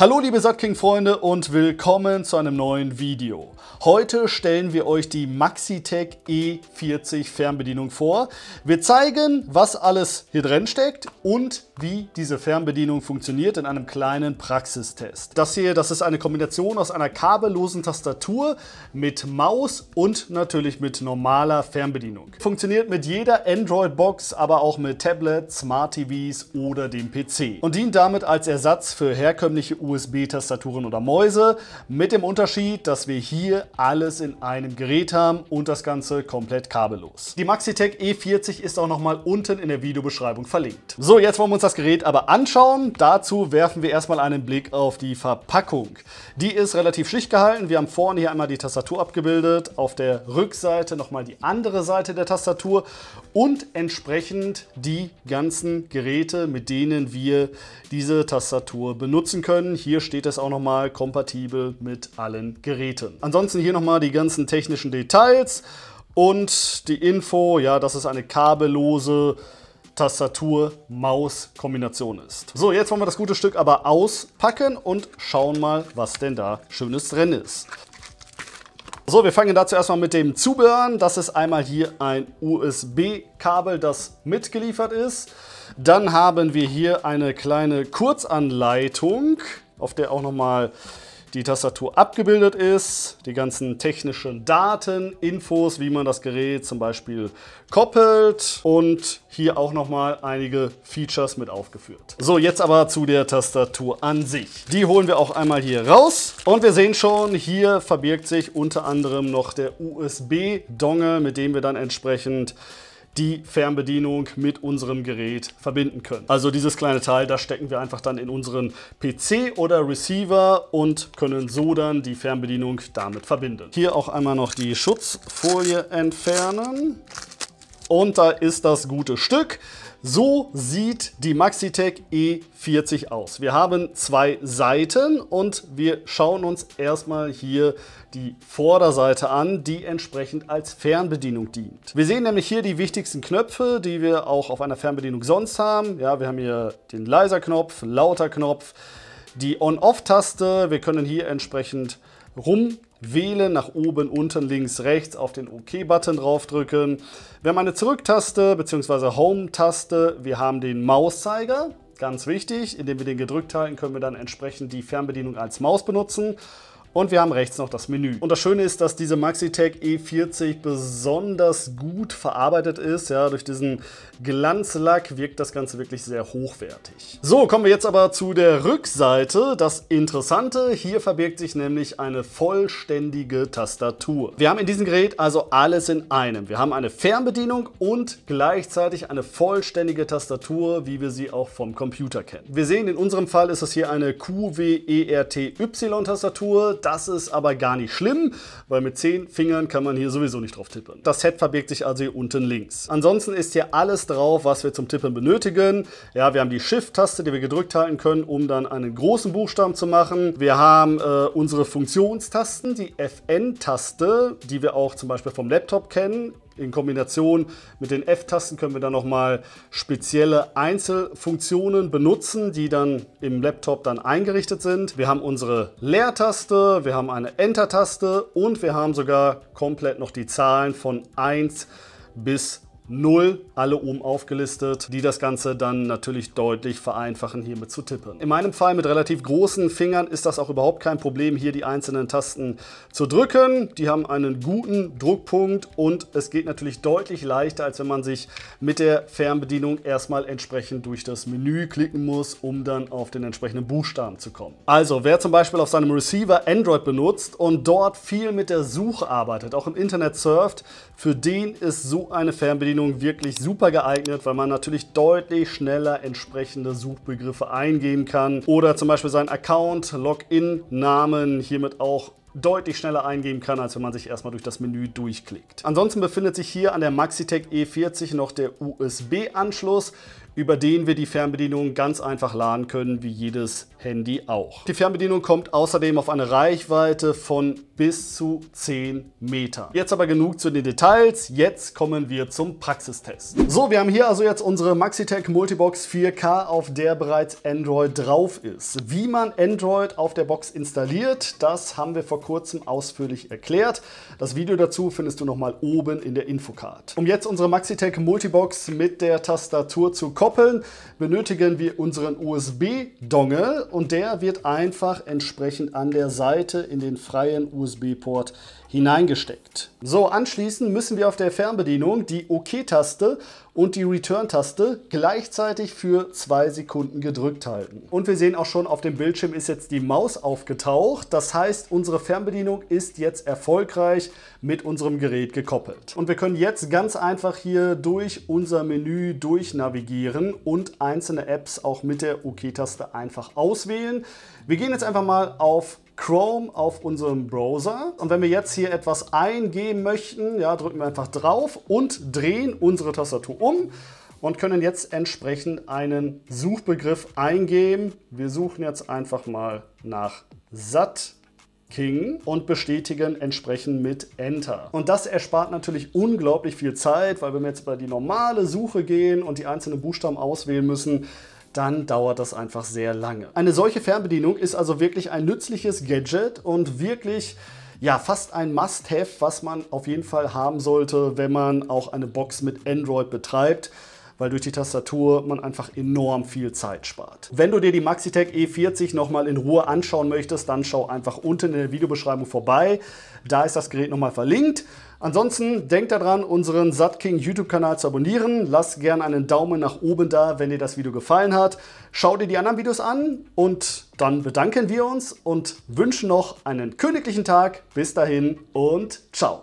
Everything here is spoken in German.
Hallo liebe Sattking-Freunde und willkommen zu einem neuen Video. Heute stellen wir euch die Maxitech E40 Fernbedienung vor. Wir zeigen, was alles hier drin steckt und wie diese Fernbedienung funktioniert in einem kleinen Praxistest. Das hier, das ist eine Kombination aus einer kabellosen Tastatur mit Maus und natürlich mit normaler Fernbedienung. Funktioniert mit jeder Android-Box, aber auch mit Tablets, Smart-TVs oder dem PC und dient damit als Ersatz für herkömmliche USB-Tastaturen oder Mäuse mit dem Unterschied, dass wir hier alles in einem Gerät haben und das Ganze komplett kabellos. Die Maxitech E40 ist auch nochmal unten in der Videobeschreibung verlinkt. So, jetzt wollen wir uns das das Gerät aber anschauen. Dazu werfen wir erstmal einen Blick auf die Verpackung. Die ist relativ schlicht gehalten. Wir haben vorne hier einmal die Tastatur abgebildet, auf der Rückseite nochmal die andere Seite der Tastatur und entsprechend die ganzen Geräte, mit denen wir diese Tastatur benutzen können. Hier steht es auch nochmal kompatibel mit allen Geräten. Ansonsten hier nochmal die ganzen technischen Details und die Info, ja, das ist eine kabellose Tastatur-Maus-Kombination ist. So, jetzt wollen wir das gute Stück aber auspacken und schauen mal, was denn da Schönes drin ist. So, wir fangen dazu erstmal mit dem Zubehör an. Das ist einmal hier ein USB-Kabel, das mitgeliefert ist. Dann haben wir hier eine kleine Kurzanleitung, auf der auch nochmal die Tastatur abgebildet ist, die ganzen technischen Daten, Infos, wie man das Gerät zum Beispiel koppelt und hier auch nochmal einige Features mit aufgeführt. So, jetzt aber zu der Tastatur an sich. Die holen wir auch einmal hier raus und wir sehen schon, hier verbirgt sich unter anderem noch der USB-Dongle, mit dem wir dann entsprechend die Fernbedienung mit unserem Gerät verbinden können. Also dieses kleine Teil, da stecken wir einfach dann in unseren PC oder Receiver und können so dann die Fernbedienung damit verbinden. Hier auch einmal noch die Schutzfolie entfernen. Und da ist das gute Stück. So sieht die Maxitec E40 aus. Wir haben zwei Seiten und wir schauen uns erstmal hier die Vorderseite an, die entsprechend als Fernbedienung dient. Wir sehen nämlich hier die wichtigsten Knöpfe, die wir auch auf einer Fernbedienung sonst haben. Ja, wir haben hier den Leiser-Knopf, Lauter-Knopf, die On-Off-Taste. Wir können hier entsprechend rumwählen, nach oben, unten, links, rechts, auf den OK-Button OK draufdrücken. Wir haben eine Zurücktaste bzw. Home-Taste, wir haben den Mauszeiger, ganz wichtig, indem wir den gedrückt halten, können wir dann entsprechend die Fernbedienung als Maus benutzen. Und wir haben rechts noch das Menü. Und das Schöne ist, dass diese Maxitec E40 besonders gut verarbeitet ist. Ja, durch diesen Glanzlack wirkt das Ganze wirklich sehr hochwertig. So, kommen wir jetzt aber zu der Rückseite. Das Interessante, hier verbirgt sich nämlich eine vollständige Tastatur. Wir haben in diesem Gerät also alles in einem. Wir haben eine Fernbedienung und gleichzeitig eine vollständige Tastatur, wie wir sie auch vom Computer kennen. Wir sehen, in unserem Fall ist das hier eine QWERTY-Tastatur das ist aber gar nicht schlimm, weil mit zehn Fingern kann man hier sowieso nicht drauf tippen. Das Set verbirgt sich also hier unten links. Ansonsten ist hier alles drauf, was wir zum Tippen benötigen. Ja, wir haben die Shift-Taste, die wir gedrückt halten können, um dann einen großen Buchstaben zu machen. Wir haben äh, unsere Funktionstasten, die FN-Taste, die wir auch zum Beispiel vom Laptop kennen, in Kombination mit den F-Tasten können wir dann nochmal spezielle Einzelfunktionen benutzen, die dann im Laptop dann eingerichtet sind. Wir haben unsere Leertaste, wir haben eine Enter-Taste und wir haben sogar komplett noch die Zahlen von 1 bis 0, alle oben aufgelistet, die das Ganze dann natürlich deutlich vereinfachen, hiermit zu tippen. In meinem Fall mit relativ großen Fingern ist das auch überhaupt kein Problem, hier die einzelnen Tasten zu drücken. Die haben einen guten Druckpunkt und es geht natürlich deutlich leichter, als wenn man sich mit der Fernbedienung erstmal entsprechend durch das Menü klicken muss, um dann auf den entsprechenden Buchstaben zu kommen. Also, wer zum Beispiel auf seinem Receiver Android benutzt und dort viel mit der Suche arbeitet, auch im Internet surft, für den ist so eine Fernbedienung Suchmaschinenbedienung wirklich super geeignet, weil man natürlich deutlich schneller entsprechende Suchbegriffe eingeben kann oder zum Beispiel seinen Account, Login, Namen hiermit auch deutlich schneller eingeben kann, als wenn man sich erstmal durch das Menü durchklickt. Ansonsten befindet sich hier an der Maxitec E40 noch der USB-Anschluss, über den wir die Fernbedienung ganz einfach laden können, wie jedes Handy auch. Die Fernbedienung kommt außerdem auf eine Reichweite von bis zu 10 Meter. Jetzt aber genug zu den Details, jetzt kommen wir zum Praxistest. So, wir haben hier also jetzt unsere Maxitech Multibox 4K, auf der bereits Android drauf ist. Wie man Android auf der Box installiert, das haben wir vor kurzem ausführlich erklärt. Das Video dazu findest du nochmal oben in der Infocard. Um jetzt unsere Maxitech Multibox mit der Tastatur zu koppeln, benötigen wir unseren USB-Dongle und der wird einfach entsprechend an der Seite in den freien USB USB-Port hineingesteckt. So, anschließend müssen wir auf der Fernbedienung die OK-Taste OK und die Return-Taste gleichzeitig für zwei Sekunden gedrückt halten. Und wir sehen auch schon, auf dem Bildschirm ist jetzt die Maus aufgetaucht. Das heißt, unsere Fernbedienung ist jetzt erfolgreich mit unserem Gerät gekoppelt. Und wir können jetzt ganz einfach hier durch unser Menü durchnavigieren und einzelne Apps auch mit der OK-Taste OK einfach auswählen. Wir gehen jetzt einfach mal auf Chrome auf unserem Browser. Und wenn wir jetzt hier etwas eingeben möchten, ja, drücken wir einfach drauf und drehen unsere Tastatur um und können jetzt entsprechend einen Suchbegriff eingeben. Wir suchen jetzt einfach mal nach satt. King und bestätigen entsprechend mit Enter. Und das erspart natürlich unglaublich viel Zeit, weil wenn wir jetzt bei die normale Suche gehen und die einzelnen Buchstaben auswählen müssen, dann dauert das einfach sehr lange. Eine solche Fernbedienung ist also wirklich ein nützliches Gadget und wirklich ja, fast ein Must-Have, was man auf jeden Fall haben sollte, wenn man auch eine Box mit Android betreibt weil durch die Tastatur man einfach enorm viel Zeit spart. Wenn du dir die Maxitec E40 nochmal in Ruhe anschauen möchtest, dann schau einfach unten in der Videobeschreibung vorbei. Da ist das Gerät nochmal verlinkt. Ansonsten denkt daran, unseren SatKing YouTube-Kanal zu abonnieren. Lass gerne einen Daumen nach oben da, wenn dir das Video gefallen hat. Schau dir die anderen Videos an und dann bedanken wir uns und wünschen noch einen königlichen Tag. Bis dahin und ciao.